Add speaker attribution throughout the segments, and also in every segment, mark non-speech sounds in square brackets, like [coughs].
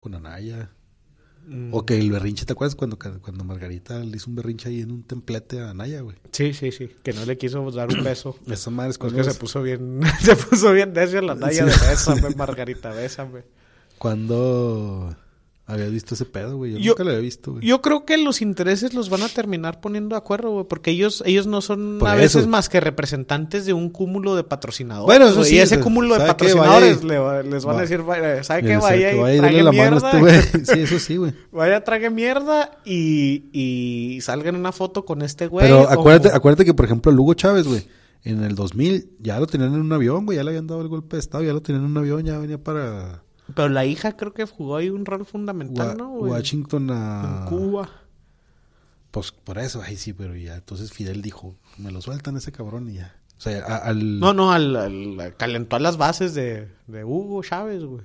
Speaker 1: con Anaya. Mm. O que el berrinche, ¿te acuerdas cuando, cuando Margarita le hizo un berrinche ahí en un
Speaker 2: templete a Anaya, güey? Sí, sí, sí, que no le quiso dar un beso. [clears throat] Eso, madre cuando... se puso bien, [laughs] se puso bien necio la Anaya de bésame, Margarita, bésame.
Speaker 1: Cuando había visto ese pedo, güey. Yo, nunca lo había visto, güey.
Speaker 2: Yo creo que los intereses los van a terminar poniendo de acuerdo, güey. Porque ellos, ellos no son a veces más que representantes de un cúmulo de patrocinadores. Bueno, eso sí, Y ese cúmulo de patrocinadores les van a decir, ¿sabe qué? Vaya, que vaya y trague la mierda. Este sí, eso sí, güey. [laughs] Vaya, trague mierda y, y salga en una foto con este güey. Pero acuérdate, acuérdate
Speaker 1: que, por ejemplo, Lugo Chávez, güey en el 2000 ya lo tenían en un avión, güey, ya le habían dado el golpe de estado, ya lo tenían en un avión, ya venía para pero la hija creo que jugó ahí un
Speaker 2: rol fundamental, ¿no? Güey?
Speaker 1: Washington a... Cuba. Pues por eso, ay sí, pero ya. Entonces Fidel dijo, me lo sueltan ese cabrón y ya. O sea, al... No,
Speaker 2: no, al, Calentó calentó las bases de, de Hugo Chávez, güey.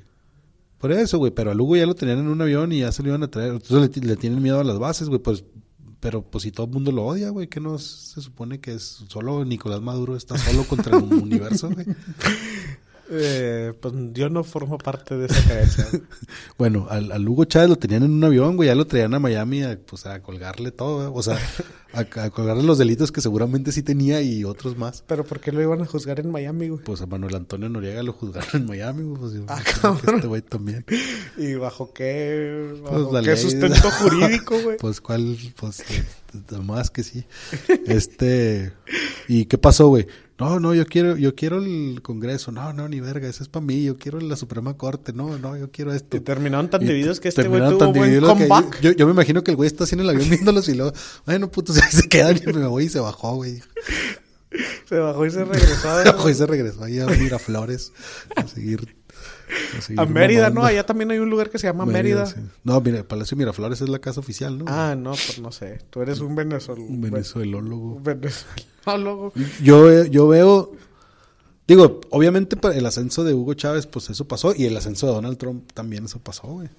Speaker 2: Por
Speaker 1: eso, güey, pero al Hugo ya lo tenían en un avión y ya se lo iban a traer. Entonces le, tienen miedo a las bases, güey, pues pero pues si todo el mundo lo odia, güey, que no se supone que es solo Nicolás Maduro está solo contra el [laughs] universo, güey.
Speaker 2: Eh, pues yo no formo parte de esa cabeza [laughs]
Speaker 1: bueno, a Lugo Hugo Chávez lo tenían en un avión, güey, ya lo traían a Miami a, pues,
Speaker 2: a colgarle todo, ¿eh? o sea, [laughs]
Speaker 1: a, colgarle los delitos que seguramente sí tenía y otros más. Pero ¿por qué lo iban a juzgar en Miami, güey? Pues a Manuel Antonio Noriega lo juzgaron en Miami, güey. Pues, ah, Este güey también. [laughs]
Speaker 2: ¿Y bajo qué, pues, qué sustento jurídico, güey?
Speaker 1: Pues cuál, pues... [laughs] más que sí. Este, ¿y qué pasó, güey? No, no, yo quiero, yo quiero el Congreso. No, no, ni verga, eso es para mí. Yo quiero la Suprema Corte. No, no, yo quiero esto. Y terminaron tan divididos que este güey tuvo un buen comeback. Yo, me imagino que el güey está haciendo el avión [laughs] viéndolos y luego, no, puto, [laughs] se quedan y me voy y se bajó, güey.
Speaker 2: Se bajó y se regresó. se bajó y se
Speaker 1: regresó ahí a flores a seguir a Mérida, no, allá
Speaker 2: también hay un lugar que se llama Mérida.
Speaker 1: No, mira, Palacio Miraflores es la casa oficial, ¿no? Ah, no, pues no sé. Tú eres un venezolano. Un venezolólogo. Yo, yo veo. Digo, obviamente el ascenso de Hugo Chávez, pues eso pasó. Y el ascenso de Donald Trump también eso pasó, güey.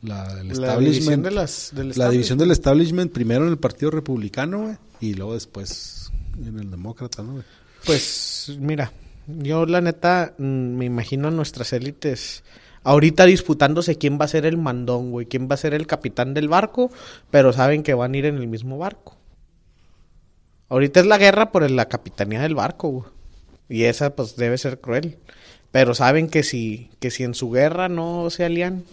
Speaker 1: La, división, de del la división del establishment, primero en el Partido Republicano, güey. Y luego después en el Demócrata, ¿no, güey?
Speaker 2: Pues, mira, yo la neta mm, me imagino a nuestras élites ahorita disputándose quién va a ser el mandón, güey, quién va a ser el capitán del barco, pero saben que van a ir en el mismo barco. Ahorita es la guerra por la capitanía del barco, güey. Y esa pues debe ser cruel. Pero saben que si, que si en su guerra no se alían,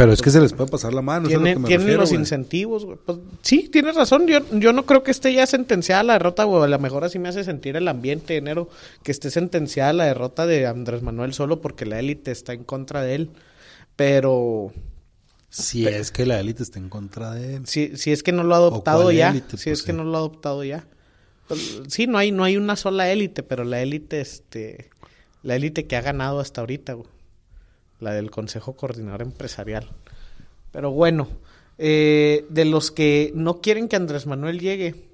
Speaker 2: pero es que se les puede pasar la mano. lo que me tienen los incentivos, pues, sí, tienes razón. Yo, yo no creo que esté ya sentenciada la derrota, güey. A lo mejor así me hace sentir el ambiente de enero que esté sentenciada la derrota de Andrés Manuel solo porque la élite está en contra de él. Pero. Si es que la élite está en contra de él. Si, si es que no lo ha adoptado ya. si pues es que no lo ha adoptado ya. Pues, sí, no hay, no hay una sola élite, pero la élite, este. La élite que ha ganado hasta ahorita, güey la del Consejo Coordinador Empresarial. Pero bueno, eh, de los que no quieren que Andrés Manuel llegue,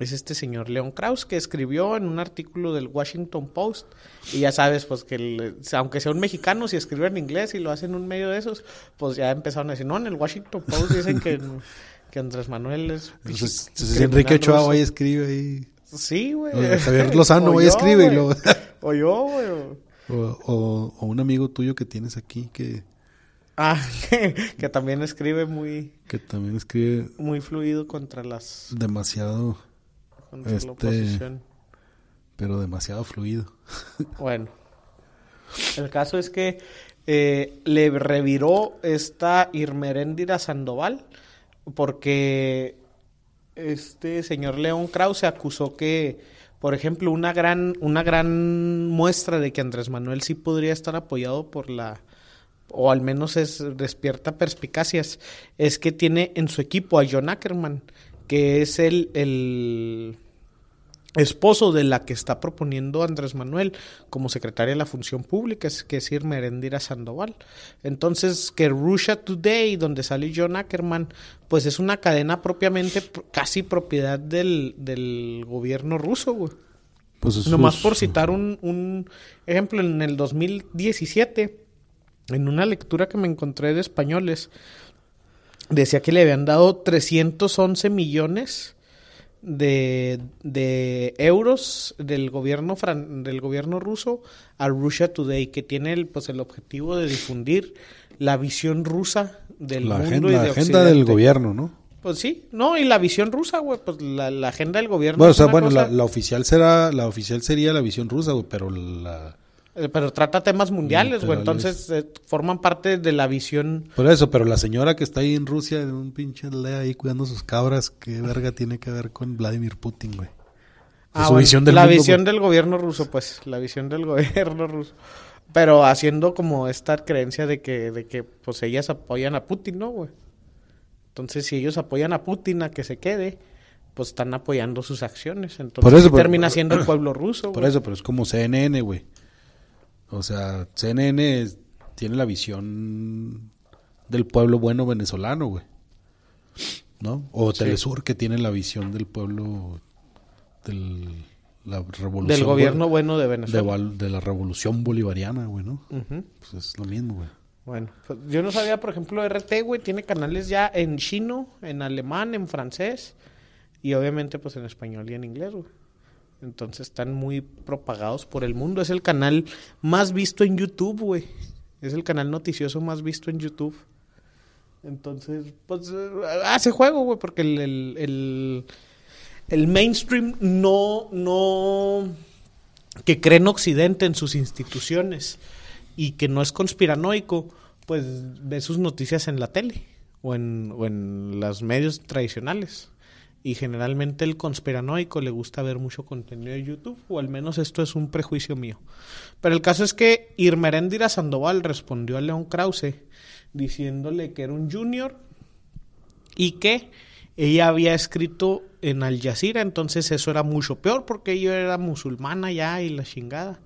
Speaker 2: es este señor León Krauss que escribió en un artículo del Washington Post y ya sabes pues que aunque sea un mexicano si escribe en inglés y lo hace en un medio de esos pues ya empezaron a decir no en el Washington Post dicen que, [laughs] Andrés Manuel es Enrique Ochoa hoy
Speaker 1: escribe ahí
Speaker 2: sí güey Javier Lozano [laughs] hoy escribe y luego [laughs] o yo güey
Speaker 1: o, un amigo tuyo que tienes aquí que...
Speaker 2: Ah, [laughs] que, también escribe muy...
Speaker 1: Que también escribe...
Speaker 2: Muy fluido contra las...
Speaker 1: Demasiado...
Speaker 2: Contra la este, oposición.
Speaker 1: Pero demasiado fluido.
Speaker 2: [laughs] Bueno. El caso es que eh, le reviró esta Irmeréndira Sandoval porque este señor León Krause acusó que por ejemplo, una gran, una gran muestra de que Andrés Manuel sí podría estar apoyado por la o al menos es despierta perspicacias, es que tiene en su equipo a John Ackerman, que es el, el esposo de la que está proponiendo Andrés Manuel como secretaria de la función pública, es que es a Sandoval. Entonces, que Russia Today, donde sale John Ackerman, pues es una cadena propiamente casi propiedad del, gobierno ruso, güey. Pues Nomás por citar un, un ejemplo, en el 2017, en una lectura que me encontré de españoles, decía que le habían dado 311 millones de, de euros del gobierno del gobierno ruso a Russia Today, que tiene el, pues el objetivo de difundir la visión rusa del mundo y de la agenda del gobierno, ¿no? Pues sí, no, y la visión rusa, güey, pues la, agenda del gobierno. Bueno, bueno, la,
Speaker 1: oficial será, la oficial sería la visión rusa, güey, pero la,
Speaker 2: eh, pero trata temas mundiales, güey. Entonces eh, forman parte de la visión.
Speaker 1: Por eso, pero la señora que está ahí en Rusia, en un pinche lea ahí cuidando sus cabras, ¿qué verga tiene que ver con Vladimir Putin, güey? Ah, visión del la visión
Speaker 2: del gobierno ruso, pues. La visión del [laughs] gobierno ruso. Pero haciendo como esta creencia de que, de que pues ellas apoyan a Putin, ¿no, güey? Entonces, si ellos apoyan a Putin a que se quede, pues están apoyando sus acciones. Entonces, termina siendo el [clears throat] pueblo ruso. Por eso,
Speaker 1: pero es como CNN, güey. O sea, CNN tiene la visión del pueblo bueno venezolano, güey. ¿No? O Telesur que tiene la visión del pueblo del gobierno bueno de Venezuela. De, la revolución bolivariana, güey, ¿no? Pues es lo
Speaker 2: mismo, güey. Bueno, pues, yo no sabía, por ejemplo, RT, güey, tiene canales ya en chino, en alemán, en francés y obviamente pues en español y en inglés, güey. Entonces están muy propagados por el mundo. Es el canal más visto en YouTube, güey. Es el canal noticioso más visto en YouTube. Entonces, pues, eh, hace juego, güey, porque el, mainstream no, no, que cree en Occidente, en sus instituciones, y que no es conspiranoico, pues ve sus noticias en la tele o en, o en los medios tradicionales. Y generalmente el conspiranoico le gusta ver mucho contenido de YouTube, o al menos esto es un prejuicio mío. Pero el caso es que Irmeréndira Sandoval respondió a León Krause diciéndole que era un junior y que ella había escrito en Al Jazeera, entonces eso era mucho peor porque ella era musulmana ya y la chingada.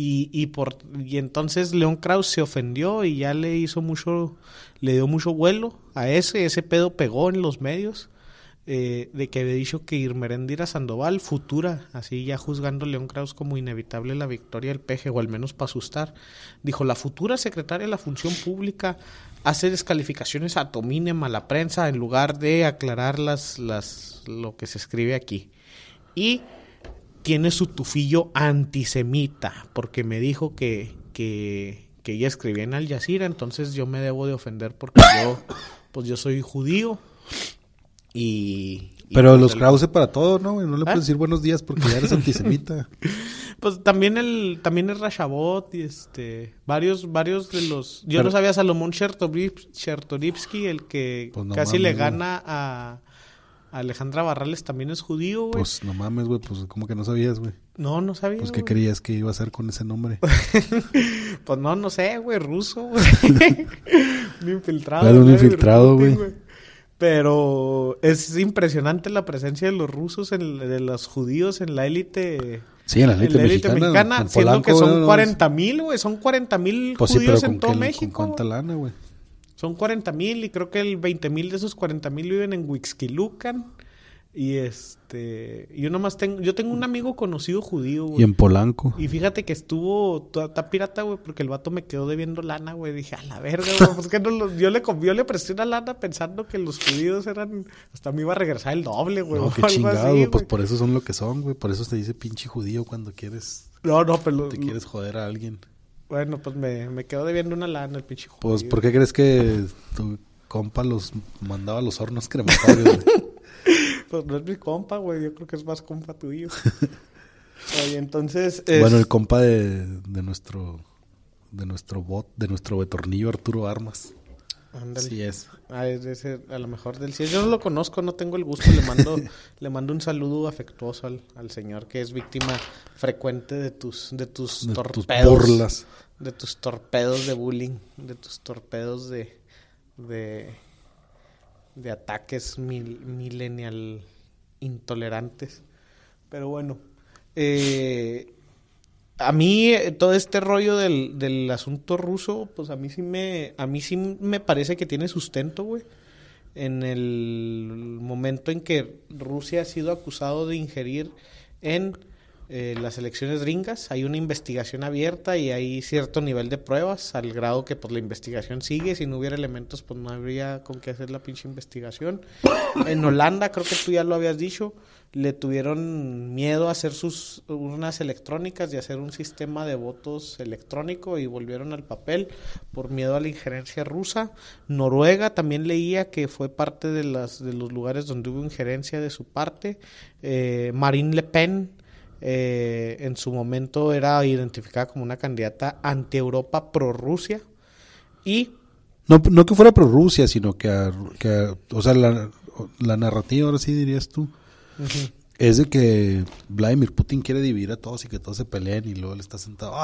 Speaker 2: Y, por, y entonces León Krause se ofendió y ya le hizo mucho, le dio mucho vuelo a ese, ese pedo pegó en los medios. Eh, de que había dicho que Irmerendira Sandoval, futura, así ya juzgando León Kraus como inevitable la victoria del PG, o al menos para asustar, dijo, la futura secretaria de la Función Pública hace descalificaciones a Tomínem a la prensa, en lugar de aclarar las, las, lo que se escribe aquí. Y tiene su tufillo antisemita, porque me dijo que, que, que ella escribía en Al Jazeera, entonces yo me debo de ofender porque yo, pues yo soy judío y, Pero pues los Krause
Speaker 1: para todo, ¿no? No le ¿Ah? puedes decir buenos días porque ya eres antisemita.
Speaker 2: [laughs] pues también el también es Rashabot y este varios varios de los yo no sabía Salomón Chertorivsky, el que pues casi le gana a Alejandra Barrales también es judío, güey.
Speaker 1: Pues no mames, güey, pues como que no sabías, güey. No, no sabía. Pues qué creías que iba a ser con ese nombre.
Speaker 2: [laughs] pues no, no sé, güey, ruso, güey. [laughs] un infiltrado. un infiltrado, güey. Pero es impresionante la presencia de los rusos, de los judíos en la élite. Sí, en la élite mexicana. siendo que son 40 mil, güey. Son 40 mil pues judíos en todo México. Con cuánta güey. Son 40 mil y creo que el 20 mil de esos 40 mil viven en Huixquilucan. Y este, yo nomás tengo, yo tengo un amigo conocido judío, güey. Y en Polanco. Y fíjate que estuvo, está pirata, güey, porque el vato me quedó debiendo lana, güey. Dije, a la verga, güey, pues que no lo, yo le, le presté una lana pensando que los judíos eran, hasta me iba a regresar el doble, güey. No, qué chingado, pues por
Speaker 1: eso son lo que son, güey. Por eso te dice pinche judío cuando quieres.
Speaker 2: No, no, pero. Pues te quieres joder a alguien. Bueno, pues me, me quedó debiendo una lana el pinche pues, judío. Pues, ¿por qué
Speaker 1: crees que tu compa los mandaba a los hornos crematorios, güey? [laughs]
Speaker 2: pues no es mi compa, güey. Yo creo que es más compa tuyo. [laughs] Oye, entonces. Es... Bueno, el
Speaker 1: compa de, de, nuestro. De nuestro bot, de nuestro betornillo Arturo Armas.
Speaker 2: Ándale. Sí es. Ah, a lo mejor del Si Yo no lo conozco, no tengo el gusto. Le mando, [laughs] le mando un saludo afectuoso al, señor que es víctima frecuente de tus, de tus de Tus burlas. De tus torpedos de bullying. De tus torpedos de. de de ataques milenial millennial intolerantes. Pero bueno, eh, a mí eh, todo este rollo del, asunto ruso, pues a mí sí me, a mí sí me parece que tiene sustento, güey. En el momento en que Rusia ha sido acusado de ingerir en eh, las elecciones gringas, hay una investigación abierta y hay cierto nivel de pruebas, al grado que pues la investigación sigue, si no hubiera elementos pues no habría con qué hacer la pinche investigación. [coughs] En Holanda, creo que tú ya lo habías dicho, le tuvieron miedo a hacer sus urnas electrónicas y hacer un sistema de votos electrónico y volvieron al papel por miedo a la injerencia rusa. Noruega también leía que fue parte de, las, de los lugares donde hubo injerencia de su parte. Eh, Marine Le Pen eh, en su momento era identificada como una candidata anti-Europa, pro-Rusia, y... No,
Speaker 1: no que fuera pro-Rusia, sino que, o sea, la, narrativa, ahora sí dirías tú, es de que Vladimir Putin quiere dividir a todos y que todos se peleen y luego él está sentado.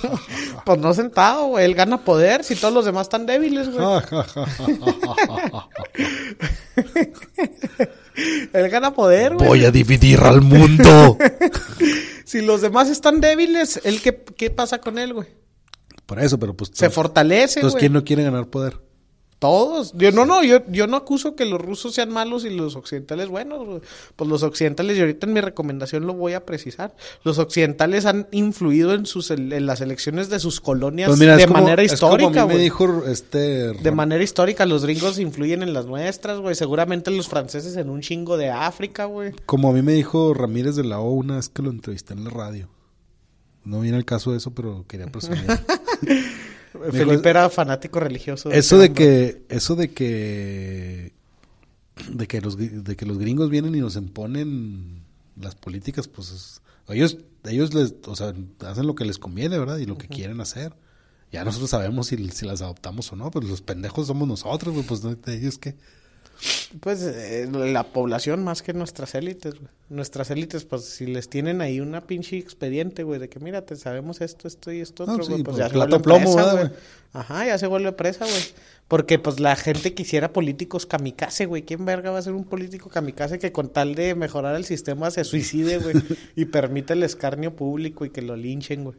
Speaker 2: [laughs] pues no sentado, él gana poder si todos los demás están débiles, güey. [laughs] Él gana poder, güey. Voy a dividir al mundo. [laughs] si los demás están débiles, ¿él qué, qué pasa con él, güey?
Speaker 1: Por eso, pero pues. Se pues,
Speaker 2: fortalece, pues, güey. Entonces, ¿quién no quiere ganar poder? Todos. Yo, no, no, yo, yo no acuso que los rusos sean malos y los occidentales buenos. Pues los occidentales, y ahorita en mi recomendación lo voy a precisar, los occidentales han influido en sus en las elecciones de sus colonias pues de manera histórica. güey.
Speaker 1: este... De manera
Speaker 2: histórica, los gringos influyen en las nuestras, güey. Seguramente los franceses en un chingo de África, güey.
Speaker 1: Como a mí me dijo Ramírez de la O es que lo entrevisté en la radio. No viene el caso de eso, pero quería [laughs] presentar.
Speaker 2: Felipe era fanático religioso. eso de
Speaker 1: que, eso de que, de que los, de que los gringos vienen y nos imponen las políticas, pues ellos, ellos les, o sea, hacen lo que les conviene, ¿verdad? Y lo que quieren hacer. Ya nosotros sabemos si, las adoptamos o no, pues los pendejos somos nosotros, pues ellos que. Pues eh,
Speaker 2: la población más que nuestras élites, Nuestras élites, pues si les tienen ahí una pinche expediente, güey, de que mira, te sabemos esto, esto y esto, otro, pues, pues, ya se plomo, presa, güey. Ajá, ya se vuelve presa, güey. Porque pues la gente quisiera políticos kamikaze, güey. ¿Quién verga va a ser un político kamikaze que con tal de mejorar el sistema se suicide, güey? [laughs] y permite el escarnio público y que lo linchen, güey.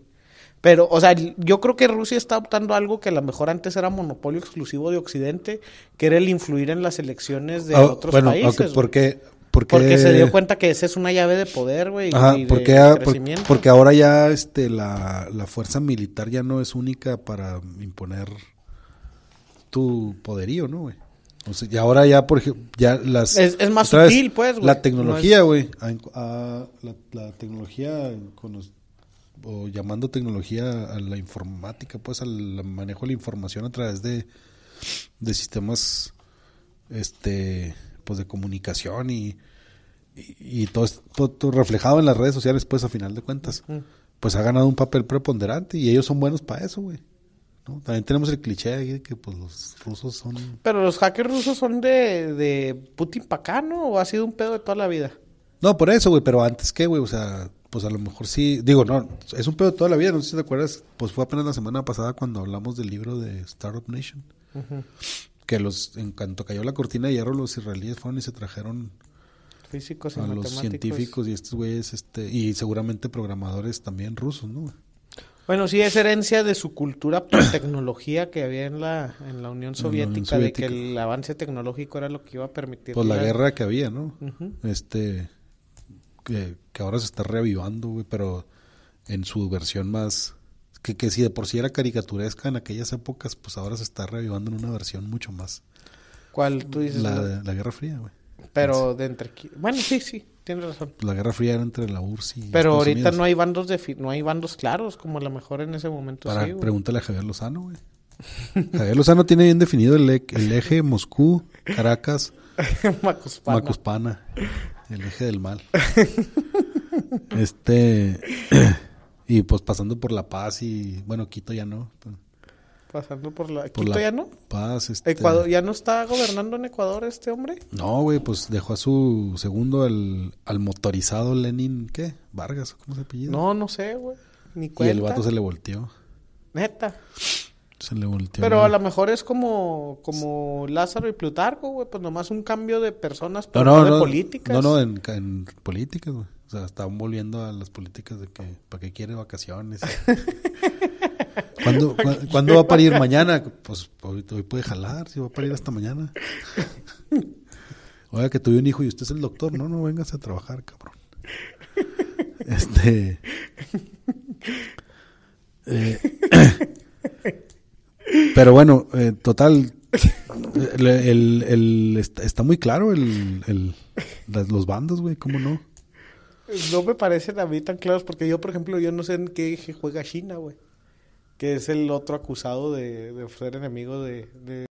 Speaker 2: Pero, o sea, yo creo que Rusia está optando algo que a lo mejor antes era monopolio exclusivo de Occidente, que era el influir en las elecciones de ah, otros países. porque, porque... porque se dio cuenta que esa es una llave de poder, güey. y porque, porque,
Speaker 1: ahora ya este, la, fuerza militar ya no es única para imponer tu poderío, ¿no, güey? y ahora ya, por ejemplo, ya las... Es, más sutil, pues, güey. La tecnología, güey. la, la, tecnología con los o llamando tecnología a la informática, pues al manejo de la información a través de, sistemas este pues de comunicación y, y, todo, todo, reflejado en las redes sociales, pues a final de cuentas, pues ha ganado un papel preponderante y ellos son buenos para eso, güey. También tenemos el cliché de que pues los rusos son...
Speaker 2: Pero los hackers rusos son de, de Putin Pacano ¿O ha sido un pedo de toda la vida?
Speaker 1: No, por eso, güey, pero antes qué, güey, o sea, pues a lo mejor sí, digo, no, es un pedo toda la vida, no sé si te acuerdas, pues fue apenas la semana pasada cuando hablamos del libro de Startup Nation, que los, en cuanto cayó la cortina de hierro, los israelíes fueron y se trajeron
Speaker 2: físicos a los científicos
Speaker 1: y estos güeyes, este, y seguramente programadores también rusos, ¿no?
Speaker 2: Bueno, sí, es herencia de su cultura por tecnología que había en la, en la Unión Soviética, de que el avance tecnológico era lo que iba a permitir. Pues la, guerra
Speaker 1: que había, ¿no? Este que, ahora se está reavivando, güey, pero en su versión más... Que, que si de por sí era caricaturesca en aquellas épocas, pues ahora se está reavivando en
Speaker 2: una versión mucho más... ¿Cuál tú dices? La, Guerra Fría, güey. Pero de entre... Bueno, sí, sí, tienes razón. Pues
Speaker 1: la Guerra Fría era entre la URSS y... Pero ahorita no
Speaker 2: hay bandos de no hay bandos claros, como a lo mejor en ese momento. Para, pregúntale
Speaker 1: a Javier Lozano, güey. [laughs] Javier Lozano tiene bien definido el, e, el eje Moscú, Caracas, [laughs] Macuspana. Macuspana el eje del mal. [laughs] este. [clears throat] y pues pasando por La Paz y. Bueno, Quito ya no.
Speaker 2: Pasando por la. ¿Quito ya no?
Speaker 1: Paz, este... ¿Ya
Speaker 2: no está gobernando en Ecuador este hombre?
Speaker 1: No, güey, pues dejó a su segundo, al, al motorizado Lenin, ¿qué?
Speaker 2: Vargas, ¿cómo se apellida? No, no sé, güey. Ni cuenta. Y el vato se le volteó. Neta. Pero a lo mejor es como, como Lázaro y Plutarco, güey, pues nomás un cambio de personas, pero no, de políticas. No, no,
Speaker 1: en, políticas, güey. O sea, están volviendo a las políticas de que para qué quiere vacaciones. [laughs] ¿Cuándo, va a parir mañana? Pues hoy, puede jalar, si va a parir hasta mañana. [laughs] Oiga, que tuve un hijo y usted es el doctor. No, no, vengas a trabajar, cabrón. Este. [laughs] Eh, pero bueno, eh, total, eh, el, está muy claro el, los bandos, güey, ¿cómo no?
Speaker 2: No me parecen a mí tan claros, porque yo, por ejemplo, yo no sé en qué juega China, güey. Que es el otro acusado de, ser enemigo de...